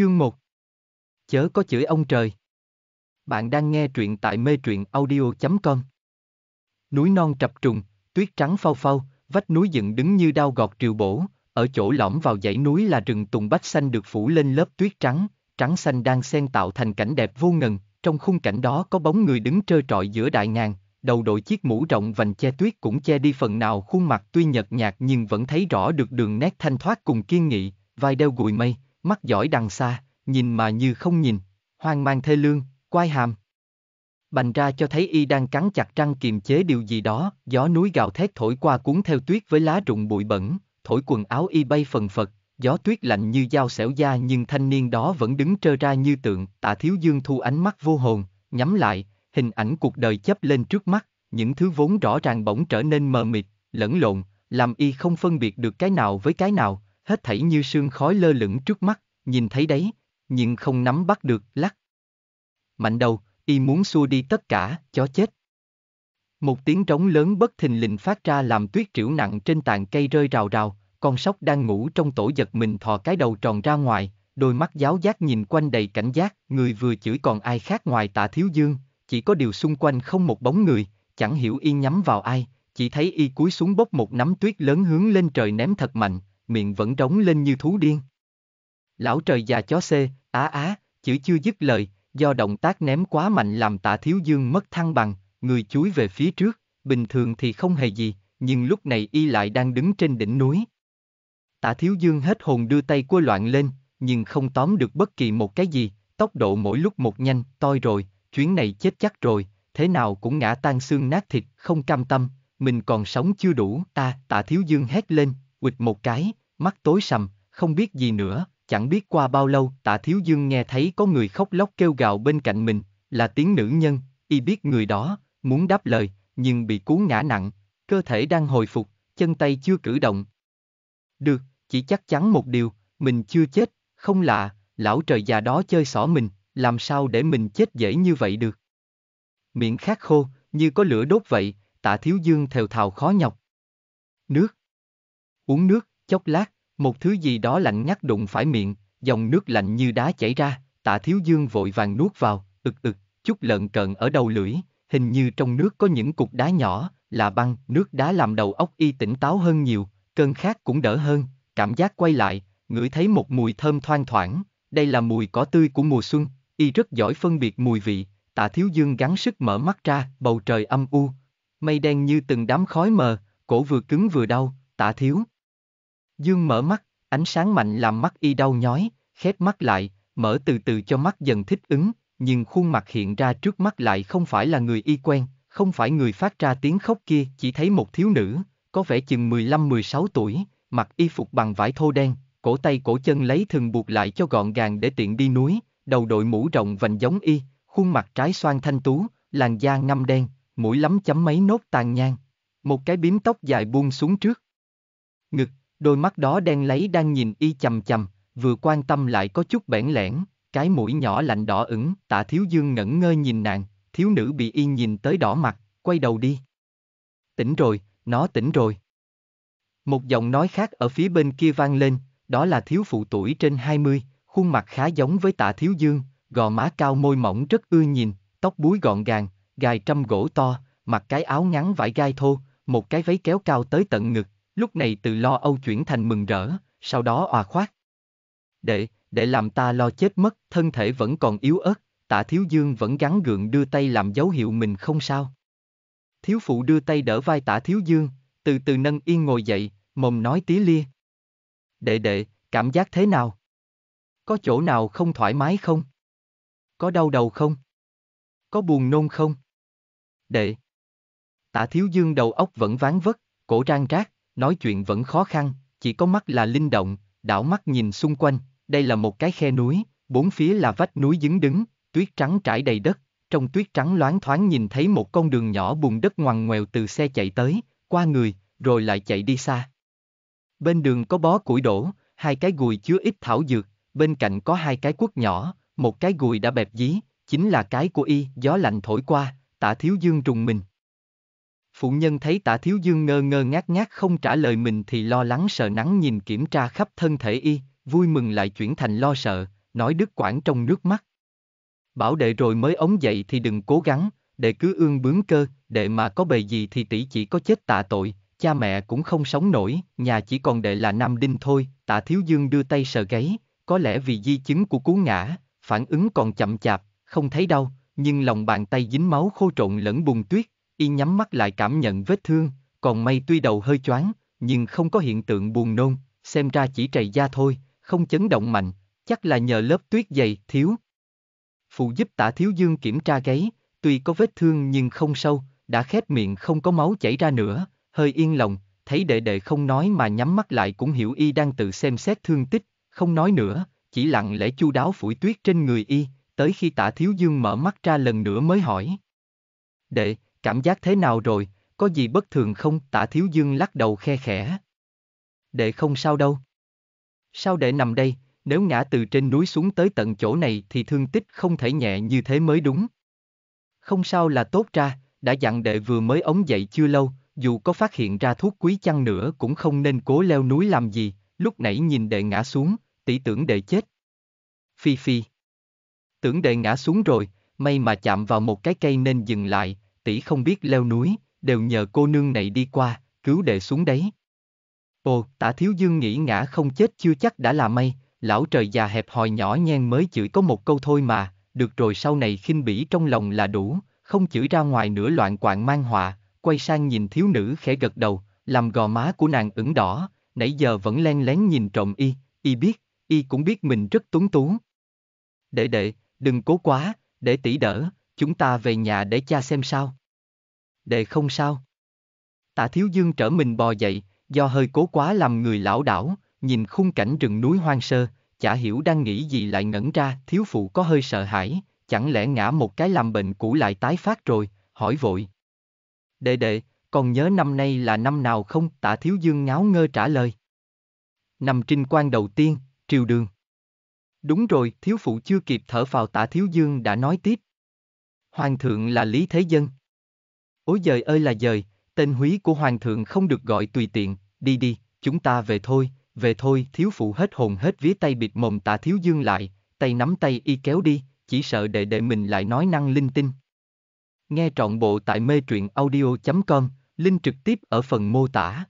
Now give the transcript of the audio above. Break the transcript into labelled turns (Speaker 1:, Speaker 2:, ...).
Speaker 1: Chương 1 Chớ có chửi ông trời. Bạn đang nghe truyện tại mê truyện audio.com Núi non trập trùng, tuyết trắng phao phao, vách núi dựng đứng như đao gọt triều bổ, ở chỗ lõm vào dãy núi là rừng tùng bách xanh được phủ lên lớp tuyết trắng, trắng xanh đang xen tạo thành cảnh đẹp vô ngần, trong khung cảnh đó có bóng người đứng trơ trọi giữa đại ngàn, đầu đội chiếc mũ rộng vành che tuyết cũng che đi phần nào khuôn mặt tuy nhợt nhạt nhưng vẫn thấy rõ được đường nét thanh thoát cùng kiên nghị, vai đeo gùi mây, mắt giỏi đằng xa, nhìn mà như không nhìn, hoang mang thê lương, quai hàm. Bành ra cho thấy y đang cắn chặt răng kiềm chế điều gì đó, gió núi gào thét thổi qua cuốn theo tuyết với lá rụng bụi bẩn, thổi quần áo y bay phần phật, gió tuyết lạnh như dao xẻo da nhưng thanh niên đó vẫn đứng trơ ra như tượng, tạ thiếu dương thu ánh mắt vô hồn, nhắm lại, hình ảnh cuộc đời chấp lên trước mắt, những thứ vốn rõ ràng bỗng trở nên mờ mịt, lẫn lộn, làm y không phân biệt được cái nào với cái nào, hết thảy như sương khói lơ lửng trước mắt, nhìn thấy đấy, nhưng không nắm bắt được, lắc. Mạnh đầu, y muốn xua đi tất cả, chó chết. Một tiếng trống lớn bất thình lình phát ra làm tuyết triểu nặng trên tàn cây rơi rào rào, con sóc đang ngủ trong tổ giật mình thò cái đầu tròn ra ngoài, đôi mắt giáo giác nhìn quanh đầy cảnh giác, người vừa chửi còn ai khác ngoài tạ thiếu dương, chỉ có điều xung quanh không một bóng người, chẳng hiểu y nhắm vào ai, chỉ thấy y cúi xuống bốc một nắm tuyết lớn hướng lên trời ném thật mạnh, miệng vẫn đóng lên như thú điên. Lão trời già chó xê, á á, chữ chưa dứt lời, do động tác ném quá mạnh làm tạ thiếu dương mất thăng bằng, người chúi về phía trước, bình thường thì không hề gì, nhưng lúc này y lại đang đứng trên đỉnh núi. Tạ thiếu dương hết hồn đưa tay cua loạn lên, nhưng không tóm được bất kỳ một cái gì, tốc độ mỗi lúc một nhanh, toi rồi, chuyến này chết chắc rồi, thế nào cũng ngã tan xương nát thịt, không cam tâm, mình còn sống chưa đủ, ta, tạ thiếu dương hét lên, quịch một cái, mắt tối sầm, không biết gì nữa, chẳng biết qua bao lâu tạ thiếu dương nghe thấy có người khóc lóc kêu gào bên cạnh mình, là tiếng nữ nhân, y biết người đó, muốn đáp lời, nhưng bị cuốn ngã nặng, cơ thể đang hồi phục, chân tay chưa cử động. Được, chỉ chắc chắn một điều, mình chưa chết, không lạ, lão trời già đó chơi xỏ mình, làm sao để mình chết dễ như vậy được. Miệng khát khô, như có lửa đốt vậy, tạ thiếu dương thều thào khó nhọc. Nước. Uống nước, Chốc lát, một thứ gì đó lạnh ngắt đụng phải miệng, dòng nước lạnh như đá chảy ra, tạ thiếu dương vội vàng nuốt vào, ực ực, chút lợn cợn ở đầu lưỡi, hình như trong nước có những cục đá nhỏ, là băng, nước đá làm đầu óc y tỉnh táo hơn nhiều, cơn khát cũng đỡ hơn, cảm giác quay lại, ngửi thấy một mùi thơm thoang thoảng, đây là mùi cỏ tươi của mùa xuân, y rất giỏi phân biệt mùi vị, tạ thiếu dương gắng sức mở mắt ra, bầu trời âm u, mây đen như từng đám khói mờ, cổ vừa cứng vừa đau, tạ thiếu, Dương mở mắt, ánh sáng mạnh làm mắt y đau nhói, khép mắt lại, mở từ từ cho mắt dần thích ứng, nhưng khuôn mặt hiện ra trước mắt lại không phải là người y quen, không phải người phát ra tiếng khóc kia, chỉ thấy một thiếu nữ, có vẻ chừng 15-16 tuổi, mặc y phục bằng vải thô đen, cổ tay cổ chân lấy thường buộc lại cho gọn gàng để tiện đi núi, đầu đội mũ rộng vành giống y, khuôn mặt trái xoan thanh tú, làn da ngăm đen, mũi lắm chấm mấy nốt tàn nhang. Một cái bím tóc dài buông xuống trước. Ngực, Đôi mắt đó đen lấy đang nhìn y chầm chầm, vừa quan tâm lại có chút bẽn lẽn, cái mũi nhỏ lạnh đỏ ửng, tạ thiếu dương ngẩn ngơ nhìn nàng, thiếu nữ bị y nhìn tới đỏ mặt, quay đầu đi. Tỉnh rồi, nó tỉnh rồi. Một giọng nói khác ở phía bên kia vang lên, đó là thiếu phụ tuổi trên 20, khuôn mặt khá giống với tạ thiếu dương, gò má cao môi mỏng rất ưa nhìn, tóc búi gọn gàng, gài trăm gỗ to, mặc cái áo ngắn vải gai thô, một cái váy kéo cao tới tận ngực, lúc này từ lo âu chuyển thành mừng rỡ, sau đó òa khoát. Đệ, đệ làm ta lo chết mất, thân thể vẫn còn yếu ớt, tạ thiếu dương vẫn gắn gượng đưa tay làm dấu hiệu mình không sao. Thiếu phụ đưa tay đỡ vai tạ thiếu dương, từ từ nâng yên ngồi dậy, mồm nói tí lia. Đệ đệ, cảm giác thế nào? Có chỗ nào không thoải mái không? Có đau đầu không? Có buồn nôn không? Đệ. Tạ thiếu dương đầu óc vẫn ván vất, cổ trang rác, nói chuyện vẫn khó khăn, chỉ có mắt là linh động, đảo mắt nhìn xung quanh, đây là một cái khe núi, bốn phía là vách núi dứng đứng, tuyết trắng trải đầy đất, trong tuyết trắng loáng thoáng nhìn thấy một con đường nhỏ bùn đất ngoằn ngoèo từ xe chạy tới, qua người, rồi lại chạy đi xa. Bên đường có bó củi đổ, hai cái gùi chứa ít thảo dược, bên cạnh có hai cái quất nhỏ, một cái gùi đã bẹp dí, chính là cái của y, gió lạnh thổi qua, tả thiếu dương trùng mình, Phụ nhân thấy tả thiếu dương ngơ ngơ ngác ngác không trả lời mình thì lo lắng sợ nắng nhìn kiểm tra khắp thân thể y, vui mừng lại chuyển thành lo sợ, nói đứt quãng trong nước mắt. Bảo đệ rồi mới ống dậy thì đừng cố gắng, đệ cứ ương bướng cơ, đệ mà có bề gì thì tỷ chỉ có chết tạ tội, cha mẹ cũng không sống nổi, nhà chỉ còn đệ là Nam Đinh thôi, tạ thiếu dương đưa tay sờ gáy, có lẽ vì di chứng của cú ngã, phản ứng còn chậm chạp, không thấy đau, nhưng lòng bàn tay dính máu khô trộn lẫn bùn tuyết, y nhắm mắt lại cảm nhận vết thương, còn may tuy đầu hơi choáng, nhưng không có hiện tượng buồn nôn, xem ra chỉ trầy da thôi, không chấn động mạnh, chắc là nhờ lớp tuyết dày, thiếu. Phụ giúp tả thiếu dương kiểm tra gáy, tuy có vết thương nhưng không sâu, đã khép miệng không có máu chảy ra nữa, hơi yên lòng, thấy đệ đệ không nói mà nhắm mắt lại cũng hiểu y đang tự xem xét thương tích, không nói nữa, chỉ lặng lẽ chu đáo phủi tuyết trên người y, tới khi tả thiếu dương mở mắt ra lần nữa mới hỏi. Đệ, Cảm giác thế nào rồi, có gì bất thường không? Tả Thiếu Dương lắc đầu khe khẽ. Đệ không sao đâu. Sao đệ nằm đây, nếu ngã từ trên núi xuống tới tận chỗ này thì thương tích không thể nhẹ như thế mới đúng. Không sao là tốt ra, đã dặn đệ vừa mới ống dậy chưa lâu, dù có phát hiện ra thuốc quý chăng nữa cũng không nên cố leo núi làm gì, lúc nãy nhìn đệ ngã xuống, tỷ tưởng đệ chết. Phi phi. Tưởng đệ ngã xuống rồi, may mà chạm vào một cái cây nên dừng lại, tỷ không biết leo núi, đều nhờ cô nương này đi qua, cứu đệ xuống đấy. Ồ, tả thiếu dương nghĩ ngã không chết chưa chắc đã là may, lão trời già hẹp hòi nhỏ nhen mới chửi có một câu thôi mà, được rồi sau này khinh bỉ trong lòng là đủ, không chửi ra ngoài nữa loạn quạng mang họa, quay sang nhìn thiếu nữ khẽ gật đầu, làm gò má của nàng ửng đỏ, nãy giờ vẫn len lén nhìn trộm y, y biết, y cũng biết mình rất túng tú. Đệ đệ, đừng cố quá, để tỷ đỡ, chúng ta về nhà để cha xem sao. Đệ không sao. Tả thiếu dương trở mình bò dậy, do hơi cố quá làm người lão đảo, nhìn khung cảnh rừng núi hoang sơ, chả hiểu đang nghĩ gì lại ngẩn ra, thiếu phụ có hơi sợ hãi, chẳng lẽ ngã một cái làm bệnh cũ lại tái phát rồi, hỏi vội. Đệ đệ, còn nhớ năm nay là năm nào không? Tạ Thiếu Dương ngáo ngơ trả lời. Năm trinh quan đầu tiên, triều đường. Đúng rồi, thiếu phụ chưa kịp thở vào Tạ Thiếu Dương đã nói tiếp. Hoàng thượng là Lý Thế Dân. Ôi giời ơi là giời, tên húy của hoàng thượng không được gọi tùy tiện, đi đi, chúng ta về thôi, về thôi, thiếu phụ hết hồn hết vía tay bịt mồm tạ thiếu dương lại, tay nắm tay y kéo đi, chỉ sợ đệ đệ mình lại nói năng linh tinh. Nghe trọn bộ tại mê truyện audio.com, link trực tiếp ở phần mô tả.